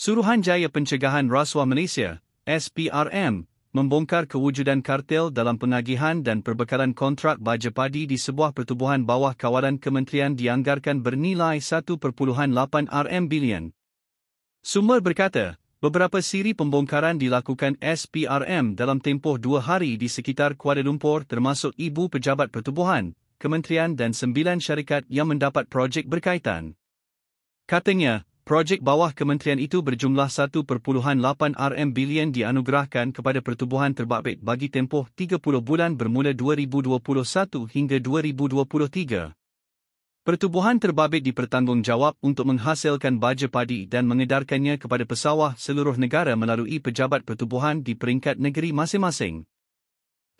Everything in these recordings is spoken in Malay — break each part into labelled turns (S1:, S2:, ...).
S1: Suruhanjaya Pencegahan Rasuah Malaysia, SPRM, membongkar kewujudan kartel dalam pengagihan dan perbekalan kontrak baja padi di sebuah pertubuhan bawah kawalan kementerian dianggarkan bernilai 1.8 RM bilion. Sumber berkata, beberapa siri pembongkaran dilakukan SPRM dalam tempoh dua hari di sekitar Kuala Lumpur termasuk ibu pejabat pertubuhan, kementerian dan sembilan syarikat yang mendapat projek berkaitan. Katanya, projek bawah kementerian itu berjumlah 1.8 RM bilion dianugerahkan kepada pertubuhan terbabit bagi tempoh 30 bulan bermula 2021 hingga 2023. Pertubuhan terbabit dipertanggungjawab untuk menghasilkan baja padi dan mengedarkannya kepada pesawah seluruh negara melalui pejabat pertubuhan di peringkat negeri masing-masing.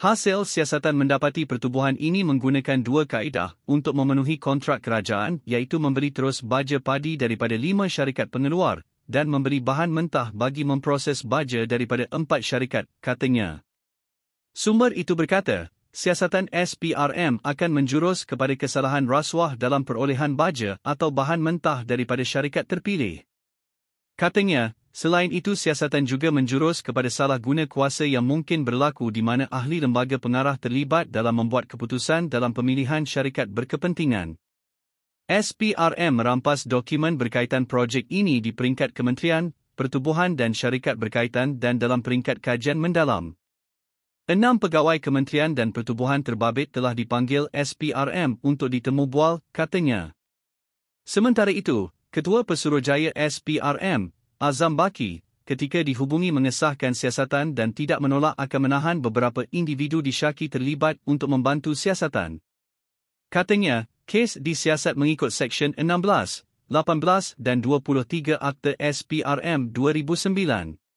S1: Hasil siasatan mendapati pertubuhan ini menggunakan dua kaedah untuk memenuhi kontrak kerajaan iaitu memberi terus baja padi daripada lima syarikat pengeluar dan memberi bahan mentah bagi memproses baja daripada empat syarikat, katanya. Sumber itu berkata, siasatan SPRM akan menjurus kepada kesalahan rasuah dalam perolehan baja atau bahan mentah daripada syarikat terpilih. Katanya, Selain itu siasatan juga menjurus kepada salah guna kuasa yang mungkin berlaku di mana ahli lembaga pengarah terlibat dalam membuat keputusan dalam pemilihan syarikat berkepentingan. SPRM merampas dokumen berkaitan projek ini di peringkat kementerian, pertubuhan dan syarikat berkaitan dan dalam peringkat kajian mendalam. Enam pegawai kementerian dan pertubuhan terbabit telah dipanggil SPRM untuk ditemu bual, katanya. Sementara itu, Ketua Pesuruhjaya SPRM, Azam Baki, ketika dihubungi mengesahkan siasatan dan tidak menolak akan menahan beberapa individu di disyaki terlibat untuk membantu siasatan. Katanya, kes disiasat mengikut Seksyen 16, 18 dan 23 Akta SPRM 2009.